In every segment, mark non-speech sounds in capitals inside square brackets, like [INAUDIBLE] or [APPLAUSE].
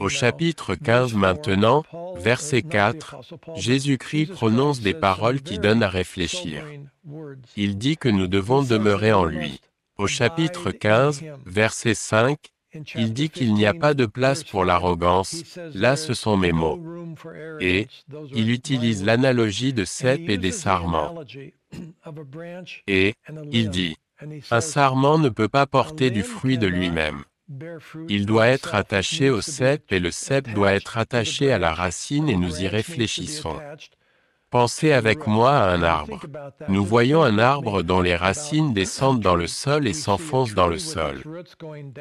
Au chapitre 15 maintenant, verset 4, Jésus-Christ prononce des paroles qui donnent à réfléchir. Il dit que nous devons demeurer en lui. Au chapitre 15, verset 5, il dit qu'il n'y a pas de place pour l'arrogance, là ce sont mes mots. Et il utilise l'analogie de cèpes et des sarments. [CLEARS THROAT] Et il dit, un sarment ne peut pas porter du fruit de lui-même. Il doit être attaché au cep et le cep doit être attaché à la racine et nous y réfléchissons. Pensez avec moi à un arbre. Nous voyons un arbre dont les racines descendent dans le sol et s'enfoncent dans le sol.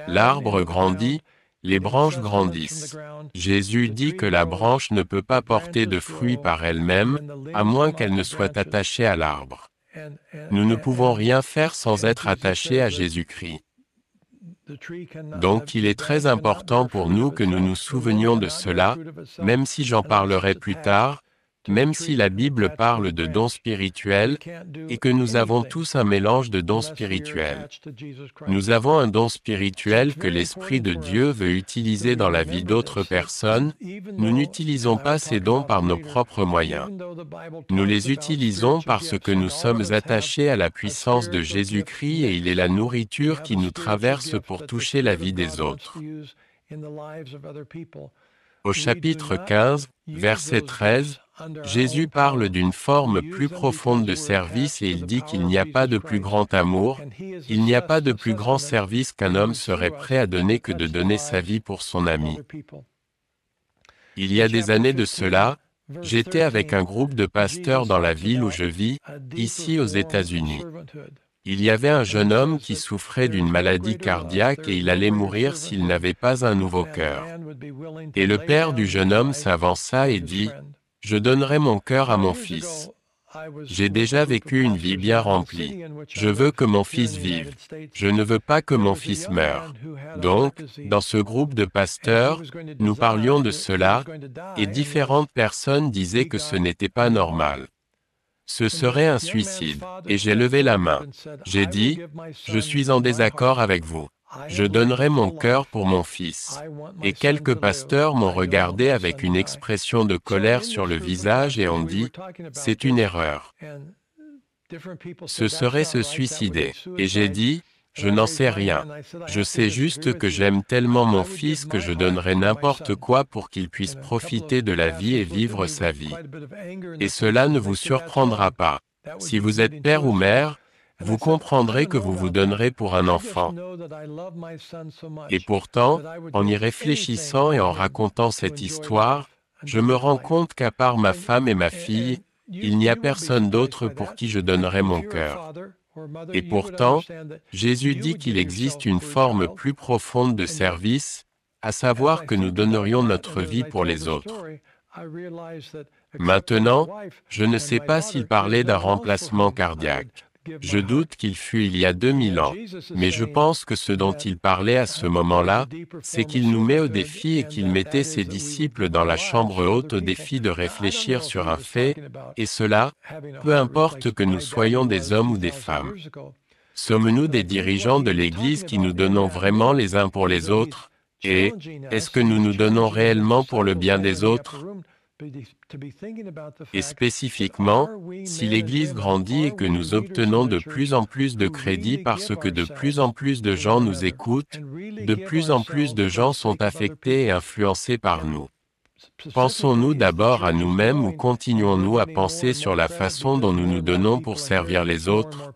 L'arbre grandit, les branches grandissent. Jésus dit que la branche ne peut pas porter de fruits par elle-même, à moins qu'elle ne soit attachée à l'arbre. Nous ne pouvons rien faire sans être attachés à Jésus-Christ. Donc il est très important pour nous que nous nous souvenions de cela, même si j'en parlerai plus tard, même si la Bible parle de dons spirituels et que nous avons tous un mélange de dons spirituels, nous avons un don spirituel que l'Esprit de Dieu veut utiliser dans la vie d'autres personnes, nous n'utilisons pas ces dons par nos propres moyens. Nous les utilisons parce que nous sommes attachés à la puissance de Jésus-Christ et il est la nourriture qui nous traverse pour toucher la vie des autres. Au chapitre 15, verset 13, Jésus parle d'une forme plus profonde de service et il dit qu'il n'y a pas de plus grand amour, il n'y a pas de plus grand service qu'un homme serait prêt à donner que de donner sa vie pour son ami. Il y a des années de cela, j'étais avec un groupe de pasteurs dans la ville où je vis, ici aux États-Unis. Il y avait un jeune homme qui souffrait d'une maladie cardiaque et il allait mourir s'il n'avait pas un nouveau cœur. Et le père du jeune homme s'avança et dit, Je donnerai mon cœur à mon fils. J'ai déjà vécu une vie bien remplie. Je veux que mon fils vive. Je ne veux pas que mon fils meure. Donc, dans ce groupe de pasteurs, nous parlions de cela, et différentes personnes disaient que ce n'était pas normal ce serait un suicide. Et j'ai levé la main. J'ai dit, je suis en désaccord avec vous. Je donnerai mon cœur pour mon fils. Et quelques pasteurs m'ont regardé avec une expression de colère sur le visage et ont dit, c'est une erreur. Ce serait se suicider. Et j'ai dit, je n'en sais rien. Je sais juste que j'aime tellement mon fils que je donnerais n'importe quoi pour qu'il puisse profiter de la vie et vivre sa vie. Et cela ne vous surprendra pas. Si vous êtes père ou mère, vous comprendrez que vous vous donnerez pour un enfant. Et pourtant, en y réfléchissant et en racontant cette histoire, je me rends compte qu'à part ma femme et ma fille, il n'y a personne d'autre pour qui je donnerais mon cœur. Et pourtant, Jésus dit qu'il existe une forme plus profonde de service, à savoir que nous donnerions notre vie pour les autres. Maintenant, je ne sais pas s'il parlait d'un remplacement cardiaque. Je doute qu'il fût il y a 2000 ans, mais je pense que ce dont il parlait à ce moment-là, c'est qu'il nous met au défi et qu'il mettait ses disciples dans la chambre haute au défi de réfléchir sur un fait, et cela, peu importe que nous soyons des hommes ou des femmes. Sommes-nous des dirigeants de l'Église qui nous donnons vraiment les uns pour les autres, et est-ce que nous nous donnons réellement pour le bien des autres et spécifiquement, si l'Église grandit et que nous obtenons de plus en plus de crédit parce que de plus en plus de gens nous écoutent, de plus en plus de gens sont affectés et influencés par nous. Pensons-nous d'abord à nous-mêmes ou continuons-nous à penser sur la façon dont nous nous donnons pour servir les autres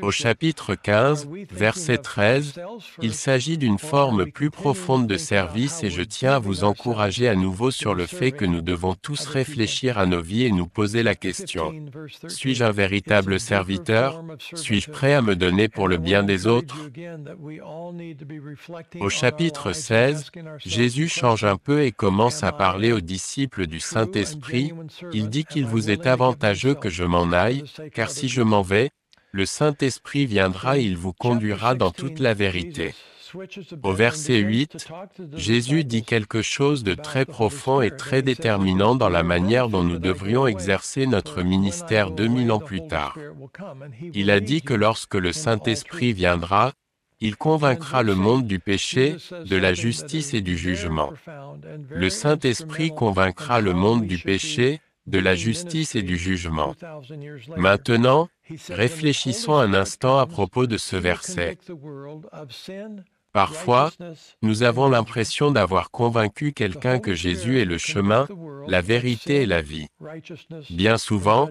au chapitre 15, verset 13, il s'agit d'une forme plus profonde de service et je tiens à vous encourager à nouveau sur le fait que nous devons tous réfléchir à nos vies et nous poser la question. Suis-je un véritable serviteur Suis-je prêt à me donner pour le bien des autres Au chapitre 16, Jésus change un peu et commence à parler aux disciples du Saint-Esprit. Il dit qu'il vous est avantageux que je m'en aille, car si je m'en le Saint-Esprit viendra et il vous conduira dans toute la vérité. Au verset 8, Jésus dit quelque chose de très profond et très déterminant dans la manière dont nous devrions exercer notre ministère 2000 ans plus tard. Il a dit que lorsque le Saint-Esprit viendra, il convaincra le monde du péché, de la justice et du jugement. Le Saint-Esprit convaincra le monde du péché, de la justice et du jugement. Maintenant, Réfléchissons un instant à propos de ce verset. Parfois, nous avons l'impression d'avoir convaincu quelqu'un que Jésus est le chemin, la vérité et la vie. Bien souvent,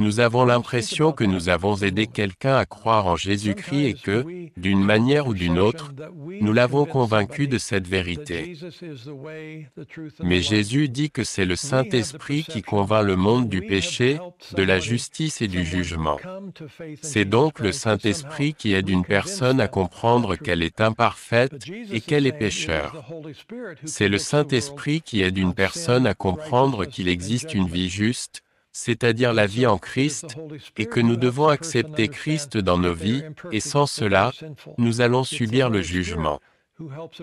nous avons l'impression que nous avons aidé quelqu'un à croire en Jésus-Christ et que, d'une manière ou d'une autre, nous l'avons convaincu de cette vérité. Mais Jésus dit que c'est le Saint-Esprit qui convainc le monde du péché, de la justice et du jugement. C'est donc le Saint-Esprit qui aide une personne à comprendre qu'elle est imparfaite et qu'elle est pécheur. C'est le Saint-Esprit qui aide une personne à comprendre qu'il existe une vie juste, c'est-à-dire la vie en Christ, et que nous devons accepter Christ dans nos vies, et sans cela, nous allons subir le jugement.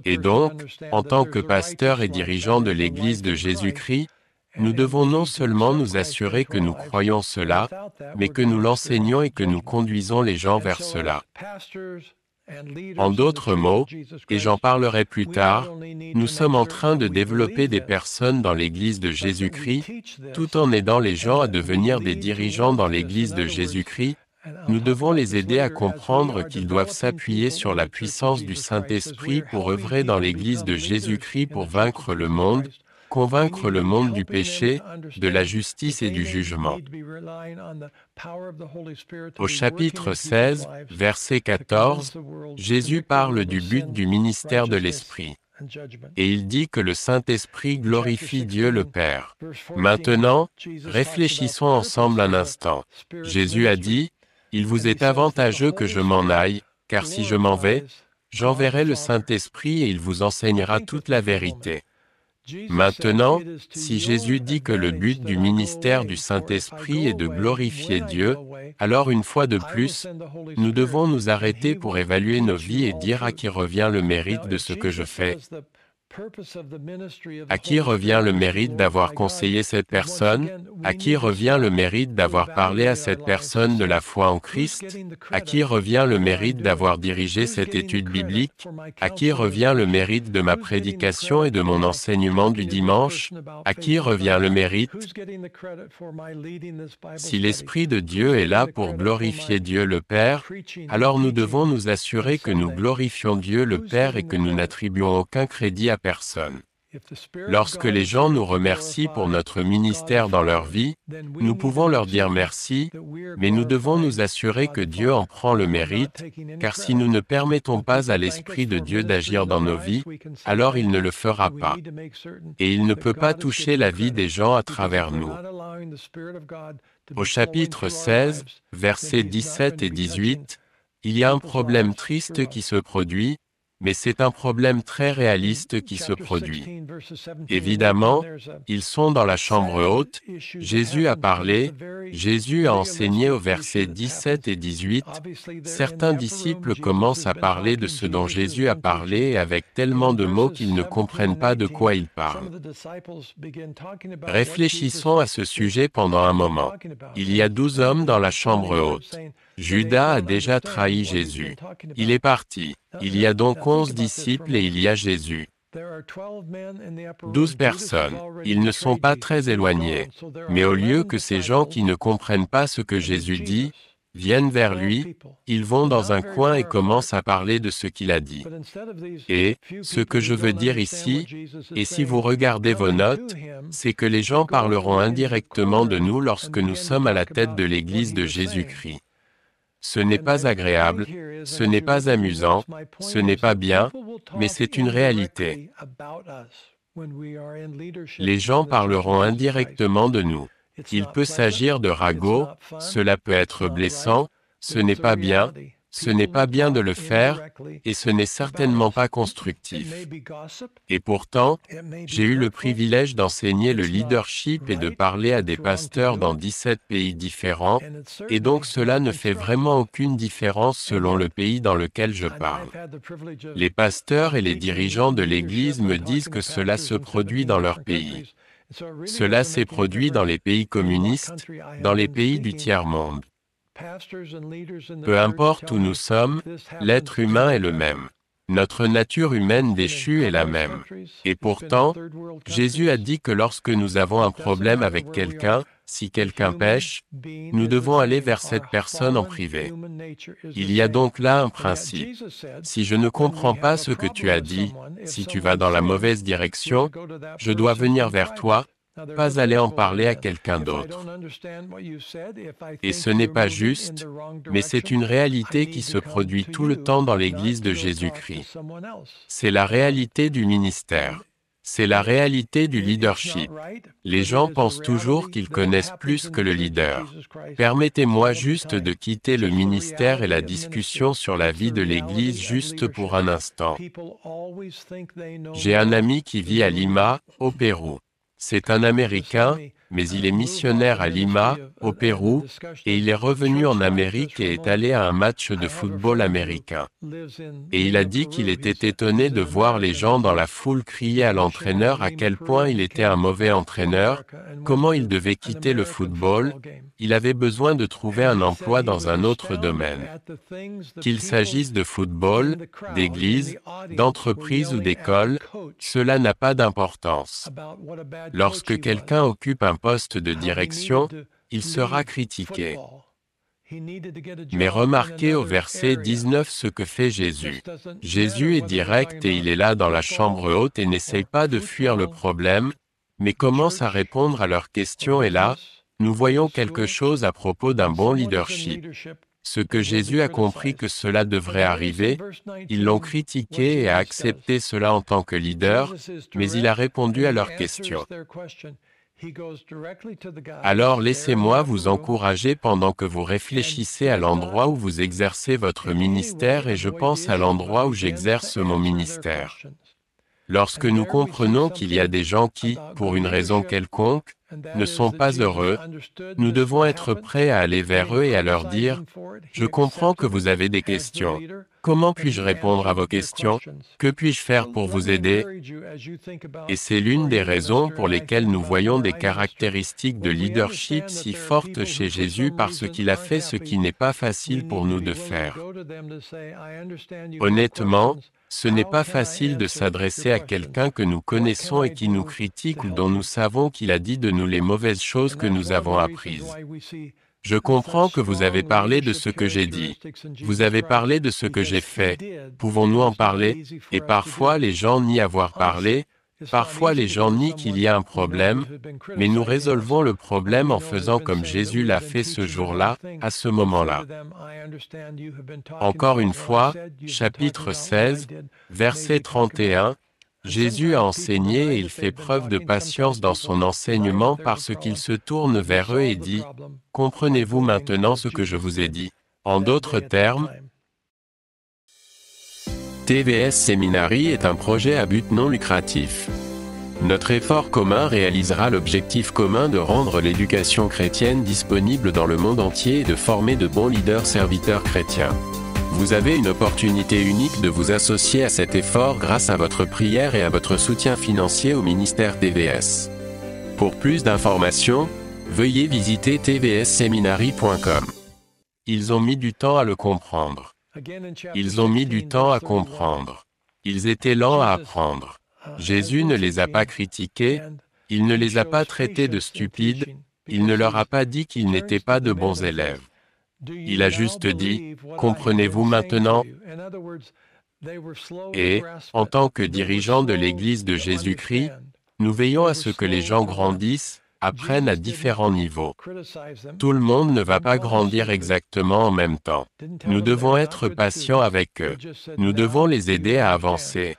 Et donc, en tant que pasteur et dirigeant de l'Église de Jésus-Christ, nous devons non seulement nous assurer que nous croyons cela, mais que nous l'enseignons et que nous conduisons les gens vers cela. En d'autres mots, et j'en parlerai plus tard, nous sommes en train de développer des personnes dans l'Église de Jésus-Christ, tout en aidant les gens à devenir des dirigeants dans l'Église de Jésus-Christ. Nous devons les aider à comprendre qu'ils doivent s'appuyer sur la puissance du Saint-Esprit pour œuvrer dans l'Église de Jésus-Christ pour vaincre le monde, convaincre le monde du péché, de la justice et du jugement. Au chapitre 16, verset 14, Jésus parle du but du ministère de l'Esprit. Et il dit que le Saint-Esprit glorifie Dieu le Père. Maintenant, réfléchissons ensemble un instant. Jésus a dit, Il vous est avantageux que je m'en aille, car si je m'en vais, j'enverrai le Saint-Esprit et il vous enseignera toute la vérité. Maintenant, si Jésus dit que le but du ministère du Saint-Esprit est de glorifier Dieu, alors une fois de plus, nous devons nous arrêter pour évaluer nos vies et dire à qui revient le mérite de ce que je fais. À qui revient le mérite d'avoir conseillé cette personne À qui revient le mérite d'avoir parlé à cette personne de la foi en Christ À qui revient le mérite d'avoir dirigé cette étude biblique À qui revient le mérite de ma prédication et de mon enseignement du dimanche À qui revient le mérite Si l'Esprit de Dieu est là pour glorifier Dieu le Père, alors nous devons nous assurer que nous glorifions Dieu le Père et que nous n'attribuons aucun crédit à Lorsque les gens nous remercient pour notre ministère dans leur vie, nous pouvons leur dire merci, mais nous devons nous assurer que Dieu en prend le mérite, car si nous ne permettons pas à l'Esprit de Dieu d'agir dans nos vies, alors il ne le fera pas. Et il ne peut pas toucher la vie des gens à travers nous. Au chapitre 16, versets 17 et 18, il y a un problème triste qui se produit, mais c'est un problème très réaliste qui se produit. Évidemment, ils sont dans la chambre haute, Jésus a parlé, Jésus a enseigné au verset 17 et 18, certains disciples commencent à parler de ce dont Jésus a parlé avec tellement de mots qu'ils ne comprennent pas de quoi ils parlent. Réfléchissons à ce sujet pendant un moment. Il y a douze hommes dans la chambre haute. Judas a déjà trahi Jésus. Il est parti. Il y a donc onze disciples et il y a Jésus. Douze personnes. Ils ne sont pas très éloignés. Mais au lieu que ces gens qui ne comprennent pas ce que Jésus dit, viennent vers lui, ils vont dans un coin et commencent à parler de ce qu'il a dit. Et, ce que je veux dire ici, et si vous regardez vos notes, c'est que les gens parleront indirectement de nous lorsque nous sommes à la tête de l'Église de Jésus-Christ. Ce n'est pas agréable, ce n'est pas amusant, ce n'est pas bien, mais c'est une réalité. Les gens parleront indirectement de nous. Il peut s'agir de ragots, cela peut être blessant, ce n'est pas bien, ce n'est pas bien de le faire et ce n'est certainement pas constructif. Et pourtant, j'ai eu le privilège d'enseigner le leadership et de parler à des pasteurs dans 17 pays différents, et donc cela ne fait vraiment aucune différence selon le pays dans lequel je parle. Les pasteurs et les dirigeants de l'Église me disent que cela se produit dans leur pays. Cela s'est produit dans les pays communistes, dans les pays du tiers-monde. Peu importe où nous sommes, l'être humain est le même. Notre nature humaine déchue est la même. Et pourtant, Jésus a dit que lorsque nous avons un problème avec quelqu'un, si quelqu'un pêche, nous devons aller vers cette personne en privé. Il y a donc là un principe. Si je ne comprends pas ce que tu as dit, si tu vas dans la mauvaise direction, je dois venir vers toi, pas aller en parler à quelqu'un d'autre. Et ce n'est pas juste, mais c'est une réalité qui se produit tout le temps dans l'Église de Jésus-Christ. C'est la réalité du ministère. C'est la réalité du leadership. Les gens pensent toujours qu'ils connaissent plus que le leader. Permettez-moi juste de quitter le ministère et la discussion sur la vie de l'Église juste pour un instant. J'ai un ami qui vit à Lima, au Pérou. C'est un Américain, mais il est missionnaire à Lima, au Pérou, et il est revenu en Amérique et est allé à un match de football américain. Et il a dit qu'il était étonné de voir les gens dans la foule crier à l'entraîneur à quel point il était un mauvais entraîneur, comment il devait quitter le football, il avait besoin de trouver un emploi dans un autre domaine. Qu'il s'agisse de football, d'église, d'entreprise ou d'école, cela n'a pas d'importance. Lorsque quelqu'un occupe un poste de direction, il sera critiqué. Mais remarquez au verset 19 ce que fait Jésus. Jésus est direct et il est là dans la chambre haute et n'essaye pas de fuir le problème, mais commence à répondre à leurs questions et là, nous voyons quelque chose à propos d'un bon leadership. Ce que Jésus a compris que cela devrait arriver, ils l'ont critiqué et a accepté cela en tant que leader, mais il a répondu à leurs questions. Alors laissez-moi vous encourager pendant que vous réfléchissez à l'endroit où vous exercez votre ministère et je pense à l'endroit où j'exerce mon ministère. Lorsque nous comprenons qu'il y a des gens qui, pour une raison quelconque, ne sont pas heureux, nous devons être prêts à aller vers eux et à leur dire, je comprends que vous avez des questions. Comment puis-je répondre à vos questions Que puis-je faire pour vous aider Et c'est l'une des raisons pour lesquelles nous voyons des caractéristiques de leadership si fortes chez Jésus parce qu'il a fait ce qui n'est pas facile pour nous de faire. Honnêtement, ce n'est ah, pas facile de s'adresser à quelqu'un que nous connaissons et qui nous critique ou dont nous savons qu'il a dit de nous les mauvaises choses que nous avons apprises. Je comprends que vous avez parlé de ce que j'ai dit. Vous avez parlé de ce que j'ai fait. Pouvons-nous en parler Et parfois les gens n'y avoir parlé, Parfois les gens nient qu'il y a un problème, mais nous résolvons le problème en faisant comme Jésus l'a fait ce jour-là, à ce moment-là. Encore une fois, chapitre 16, verset 31, Jésus a enseigné et il fait preuve de patience dans son enseignement parce qu'il se tourne vers eux et dit, Comprenez-vous maintenant ce que je vous ai dit En d'autres termes, TVS Seminary est un projet à but non lucratif. Notre effort commun réalisera l'objectif commun de rendre l'éducation chrétienne disponible dans le monde entier et de former de bons leaders serviteurs chrétiens. Vous avez une opportunité unique de vous associer à cet effort grâce à votre prière et à votre soutien financier au ministère TVS. Pour plus d'informations, veuillez visiter tvsseminary.com. Ils ont mis du temps à le comprendre. Ils ont mis du temps à comprendre. Ils étaient lents à apprendre. Jésus ne les a pas critiqués, il ne les a pas traités de stupides, il ne leur a pas dit qu'ils n'étaient pas de bons élèves. Il a juste dit, comprenez-vous maintenant Et, en tant que dirigeants de l'Église de Jésus-Christ, nous veillons à ce que les gens grandissent, apprennent à différents niveaux. Tout le monde ne va pas grandir exactement en même temps. Nous devons être patients avec eux. Nous devons les aider à avancer.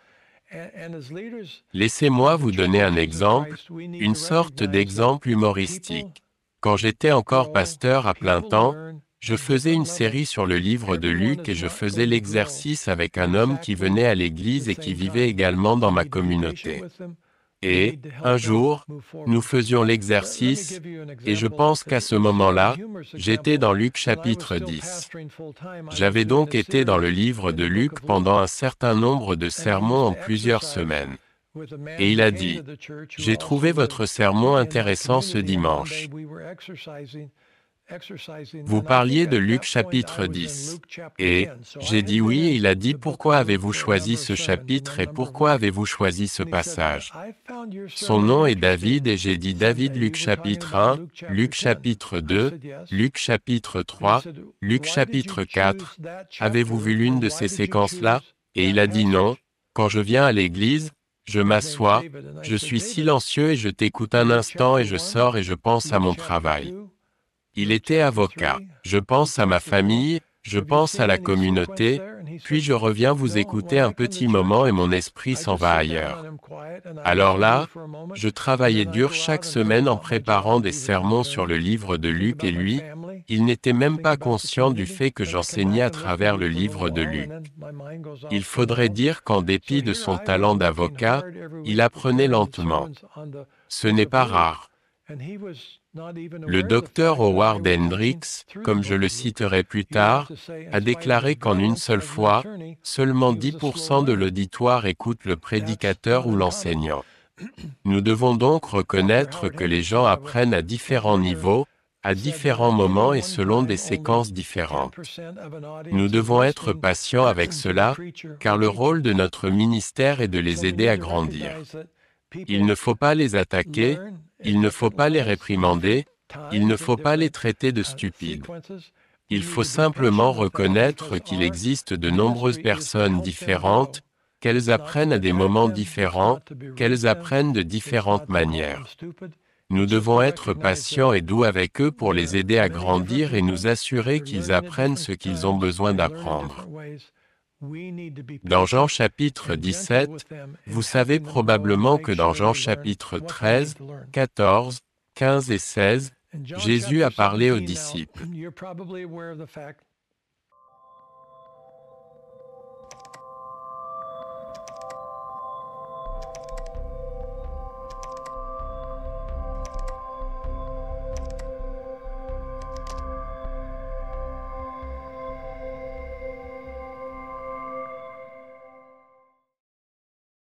Laissez-moi vous donner un exemple, une sorte d'exemple humoristique. Quand j'étais encore pasteur à plein temps, je faisais une série sur le livre de Luc et je faisais l'exercice avec un homme qui venait à l'église et qui vivait également dans ma communauté. Et un jour, nous faisions l'exercice, et je pense qu'à ce moment-là, j'étais dans Luc chapitre 10. J'avais donc été dans le livre de Luc pendant un certain nombre de sermons en plusieurs semaines. Et il a dit, J'ai trouvé votre sermon intéressant ce dimanche. Vous parliez de Luc chapitre 10. Et j'ai dit oui et il a dit pourquoi avez-vous choisi ce chapitre et pourquoi avez-vous choisi ce passage Son nom est David et j'ai dit David Luc chapitre 1, Luc chapitre 2, Luc chapitre 3, Luc chapitre 4. Avez-vous vu l'une de ces séquences-là Et il a dit non. Quand je viens à l'église, je m'assois, je suis silencieux et je t'écoute un instant et je sors et je pense à mon travail. Il était avocat. Je pense à ma famille, je pense à la communauté, puis je reviens vous écouter un petit moment et mon esprit s'en va ailleurs. Alors là, je travaillais dur chaque semaine en préparant des sermons sur le livre de Luc et lui, il n'était même pas conscient du fait que j'enseignais à travers le livre de Luc. Il faudrait dire qu'en dépit de son talent d'avocat, il apprenait lentement. Ce n'est pas rare. Le docteur Howard Hendricks, comme je le citerai plus tard, a déclaré qu'en une seule fois, seulement 10% de l'auditoire écoute le prédicateur ou l'enseignant. Nous devons donc reconnaître que les gens apprennent à différents niveaux, à différents moments et selon des séquences différentes. Nous devons être patients avec cela, car le rôle de notre ministère est de les aider à grandir. Il ne faut pas les attaquer, il ne faut pas les réprimander, il ne faut pas les traiter de stupides. Il faut simplement reconnaître qu'il existe de nombreuses personnes différentes, qu'elles apprennent à des moments différents, qu'elles apprennent de différentes manières. Nous devons être patients et doux avec eux pour les aider à grandir et nous assurer qu'ils apprennent ce qu'ils ont besoin d'apprendre. Dans Jean chapitre 17, vous savez probablement que dans Jean chapitre 13, 14, 15 et 16, Jésus a parlé aux disciples.